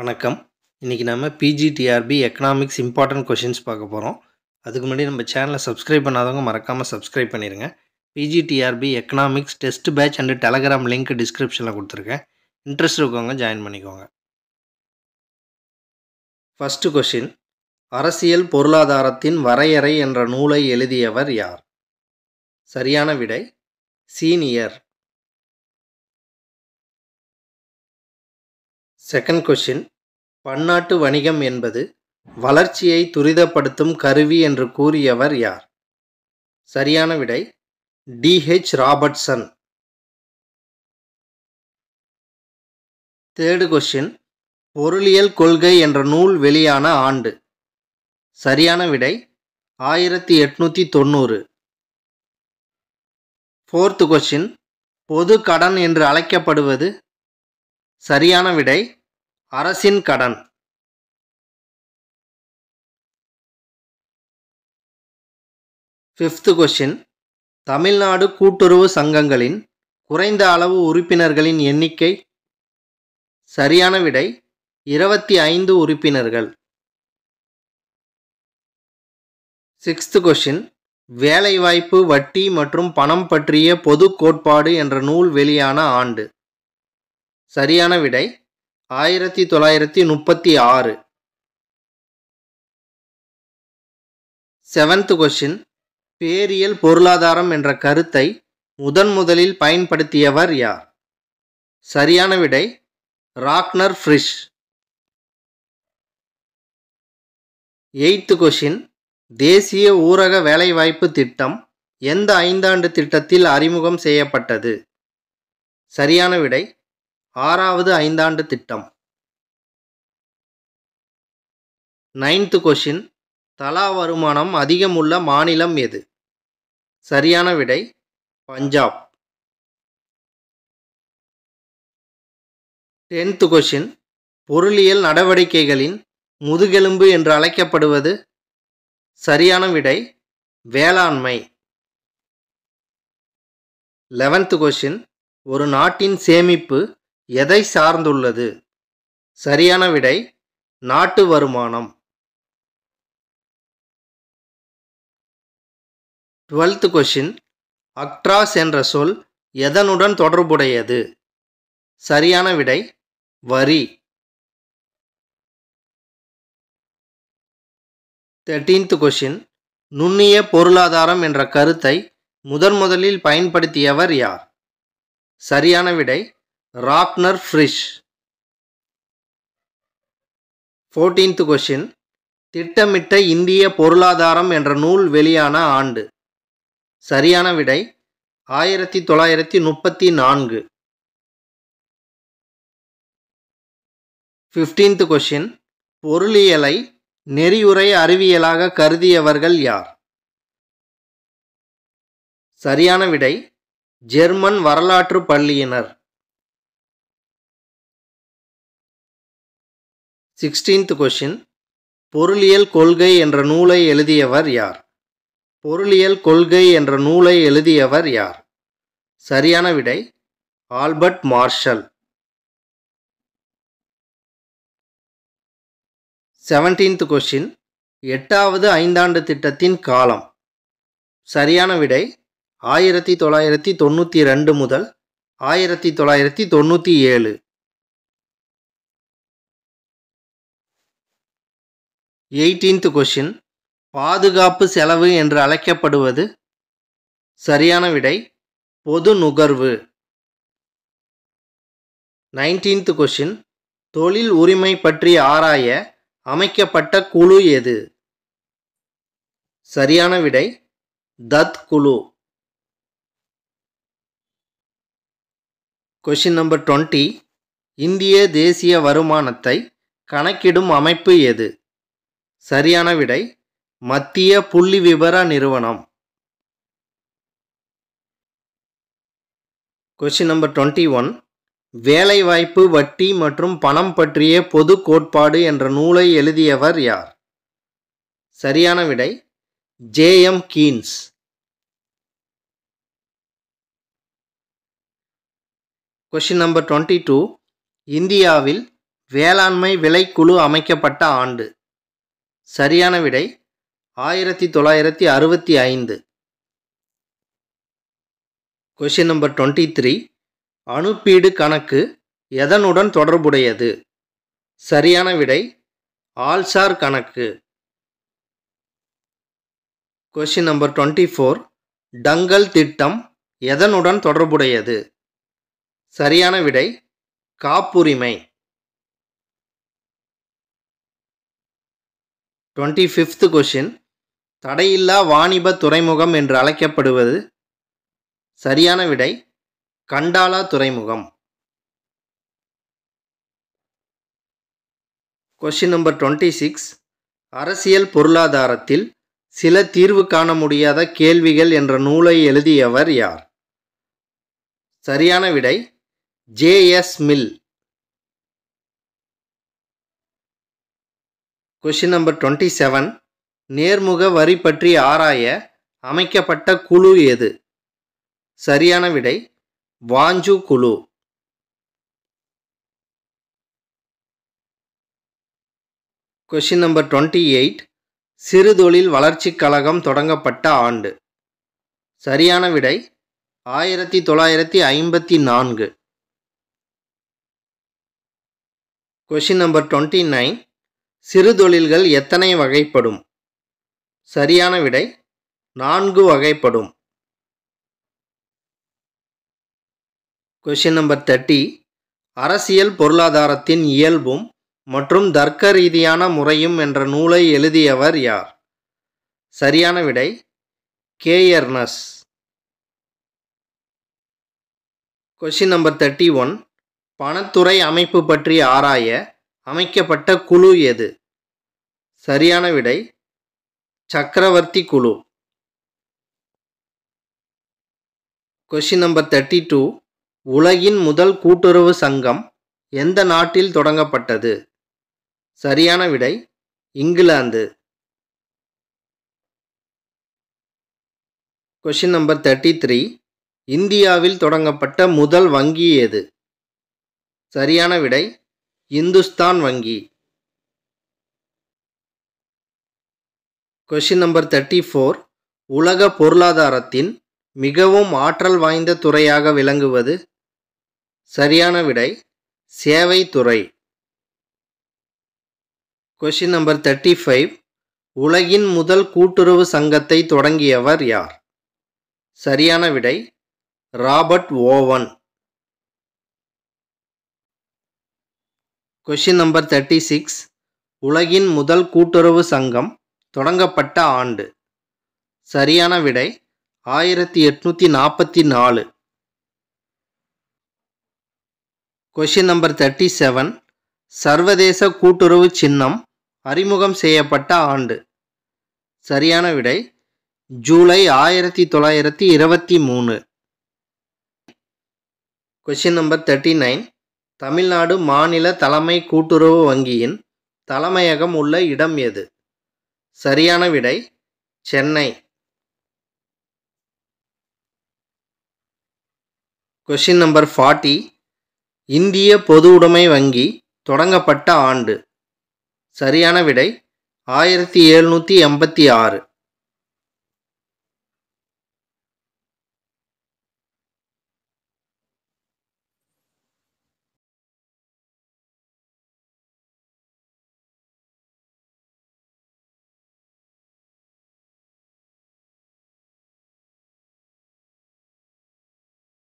வணக்கம் இன்றைக்கி நம்ம பிஜிடிஆர்பி எக்கனாமிக்ஸ் இம்பார்ட்டன்ட் கொஷின்ஸ் பார்க்க போகிறோம் அதுக்கு முன்னாடி நம்ம சேனலை சப்ஸ்கிரைப் பண்ணாதவங்க மறக்காமல் சப்ஸ்கிரைப் பண்ணிடுங்க PGTRB economics test batch and Telegram link டிஸ்கிரிப்ஷனில் கொடுத்துருக்கேன் இன்ட்ரெஸ்ட் இருக்கவங்க ஜாயின் பண்ணிக்கோங்க ஃபஸ்ட்டு கொஷின் அரசியல் பொருளாதாரத்தின் வரையறை என்ற நூலை எழுதியவர் யார் சரியான விடை சீனியர் செகண்ட் கொஷின் பன்னாட்டு வணிகம் என்பது வளர்ச்சியை துரிதப்படுத்தும் கருவி என்று கூறியவர் யார் சரியான விடை டிஹெச் ராபர்ட்சன் தேர்டு கொஷின் பொருளியல் கொள்கை என்ற நூல் வெளியான ஆண்டு சரியான விடை ஆயிரத்தி எட்நூற்றி தொண்ணூறு ஃபோர்த்து கொஷின் பொது கடன் என்று அழைக்கப்படுவது சரியான விடை அரசின் கடன் ஃபிஃப்த் கொஷின் தமிழ்நாடு கூட்டுறவு சங்கங்களின் குறைந்த அளவு உறுப்பினர்களின் எண்ணிக்கை சரியான விடை இருபத்தி ஐந்து உறுப்பினர்கள் சிக்ஸ்த் கொஷின் வேலைவாய்ப்பு வட்டி மற்றும் பணம் பற்றிய பொது கோட்பாடு என்ற நூல் வெளியான ஆண்டு சரியான விடை ஆயிரத்தி தொள்ளாயிரத்தி முப்பத்தி ஆறு செவன்த் கொஷின் பேரியல் பொருளாதாரம் என்ற கருத்தை முதன் முதலில் பயன்படுத்தியவர் யார் சரியான விடை ராக்னர் ஃப்ரிஷ் எய்த்து கொஷின் தேசிய ஊரக வேலைவாய்ப்பு திட்டம் எந்த ஐந்தாண்டு திட்டத்தில் அறிமுகம் செய்யப்பட்டது சரியான விடை ஆறாவது ஐந்தாண்டு திட்டம் நைன்த்து கொஷின் தலா வருமானம் அதிகம் உள்ள மாநிலம் எது சரியான விடை பஞ்சாப் டென்த்து கொஷின் பொருளியல் நடவடிக்கைகளின் முதுகெலும்பு என்று அழைக்கப்படுவது சரியான விடை வேளாண்மை லெவன்த்து கொஷின் ஒரு நாட்டின் சேமிப்பு எதை சார்ந்துள்ளது சரியான விடை நாட்டு வருமானம் டுவெல்த் கொஷின் அக்ட்ராஸ் என்ற சொல் எதனுடன் தொடர்புடையது சரியான விடை வரி தேர்டீன்த் கொஷின் நுண்ணிய பொருளாதாரம் என்ற கருத்தை முதன் முதலில் பயன்படுத்தியவர் யார் சரியான விடை ராக்னர் ஃப்ரிஷ் ஃபோர்டீன்த் கொஷின் திட்டமிட்ட இந்திய பொருளாதாரம் என்ற நூல் வெளியான ஆண்டு சரியான விடை ஆயிரத்தி தொள்ளாயிரத்தி முப்பத்தி நான்கு ஃபிஃப்டீன்த் கொஷின் பொருளியலை நெறியுரை அறிவியலாக கருதியவர்கள் யார் சரியான விடை ஜெர்மன் வரலாற்று பள்ளியினர் சிக்ஸ்டீன்த் கொஷின் பொருளியல் கொள்கை என்ற நூலை எழுதியவர் யார் பொருளியல் கொள்கை என்ற நூலை எழுதியவர் யார் சரியான விடை ஆல்பர்ட் மார்ஷல் செவன்டீன்த் கொஷின் எட்டாவது ஐந்தாண்டு திட்டத்தின் காலம் சரியான விடை ஆயிரத்தி தொள்ளாயிரத்தி தொண்ணூற்றி ரெண்டு முதல் ஆயிரத்தி தொள்ளாயிரத்தி தொண்ணூற்றி ஏழு எயிட்டீன்த் கொஷின் பாதுகாப்பு செலவு என்று அழைக்கப்படுவது சரியான விடை பொது நுகர்வு நைன்டீன்த் கொஷின் தொழில் உரிமை பற்றி ஆராய அமைக்கப்பட்ட குழு எது சரியான விடை தத் குழு கொஷின் நம்பர் டுவெண்ட்டி இந்திய தேசிய வருமானத்தை கணக்கிடும் அமைப்பு எது சரியான விடை மத்திய புள்ளி விவர நிறுவனம் கொஸ்டின் நம்பர் டுவெண்ட்டி ஒன் வேலைவாய்ப்பு வட்டி மற்றும் பணம் பற்றிய பொது கோட்பாடு என்ற நூலை எழுதியவர் யார் சரியான விடை J M Keynes question number twenty two இந்தியாவில் வேளாண்மை விலைக்குழு அமைக்கப்பட்ட ஆண்டு சரியான விடை ஆயிரத்தி தொள்ளாயிரத்தி அறுபத்தி ஐந்து கொஷின் நம்பர் டுவெண்ட்டி த்ரீ அனுப்பீடு கணக்கு எதனுடன் தொடர்புடையது சரியான விடை ஆல்சார் கணக்கு question number twenty four Dunkel திட்டம் எதனுடன் தொடர்புடையது சரியான விடை காப்புரிமை டுவெண்ட்டி ஃபிஃப்த் கொஷின் தடையில்லா வாணிப துறைமுகம் என்று அழைக்கப்படுவது சரியான விடை கண்டாலா துறைமுகம் கொஷின் நம்பர் டுவெண்ட்டி சிக்ஸ் அரசியல் பொருளாதாரத்தில் சில தீர்வு காண முடியாத கேள்விகள் என்ற நூலை எழுதியவர் யார் சரியான விடை J S Mill question number twenty seven நேர்முக வரி பற்றி ஆராய அமைக்கப்பட்ட குழு எது சரியான விடை வாஞ்சு குழு கொஷின் நம்பர் டுவெண்ட்டி எயிட் சிறுதொழில் வளர்ச்சிக் கழகம் தொடங்கப்பட்ட ஆண்டு சரியான விடை ஆயிரத்தி தொள்ளாயிரத்தி ஐம்பத்தி நான்கு கொஷின் நம்பர் டுவெண்ட்டி நைன் சிறு தொழில்கள் எத்தனை வகைப்படும் சரியான விடை நான்கு வகைப்படும் கொஷின் நம்பர் தேர்ட்டி அரசியல் பொருளாதாரத்தின் இயல்பும் மற்றும் தர்க்க ரீதியான முறையும் என்ற நூலை எழுதியவர் யார் சரியான விடை Cairnes question number thirty one பணத்துறை அமைப்பு பற்றி ஆராய அமைக்கப்பட்ட குழு எது சரியான விடை சக்கரவர்த்தி குழு கொஷின் நம்பர் தேர்ட்டி டூ உலகின் முதல் கூட்டுறவு சங்கம் எந்த நாட்டில் தொடங்கப்பட்டது சரியான விடை England question number thirty three இந்தியாவில் தொடங்கப்பட்ட முதல் வங்கி எது சரியான விடை இந்துஸ்தான் வங்கி கொஷின் நம்பர் தேர்ட்டி ஃபோர் உலக பொருளாதாரத்தின் மிகவும் ஆற்றல் வாய்ந்த துறையாக விளங்குவது சரியான விடை சேவை துறை கொஷின் நம்பர் தேர்ட்டி ஃபைவ் உலகின் முதல் கூட்டுறவு சங்கத்தை தொடங்கியவர் யார் சரியான விடை Robert Owen question number thirty six உலகின் முதல் கூட்டுறவு சங்கம் தொடங்கப்பட்ட ஆண்டு சரியான விடை ஆயிரத்தி எட்நூற்றி நாற்பத்தி நாலு கொஷின் நம்பர் தேர்ட்டி செவன் சர்வதேச கூட்டுறவு சின்னம் அறிமுகம் செய்யப்பட்ட ஆண்டு சரியான விடை ஜூலை ஆயிரத்தி தொள்ளாயிரத்தி இருபத்தி மூணு question number thirty nine Tamil Nadu மாநில தலைமை கூட்டுறவு வங்கியின் தலைமையகம் உள்ள இடம் எது சரியான விடை சென்னை கொஷின் நம்பர் ஃபார்ட்டி இந்திய பொது உடைமை வங்கி தொடங்கப்பட்ட ஆண்டு சரியான விடை ஆயிரத்தி எழுநூற்றி எண்பத்தி ஆறு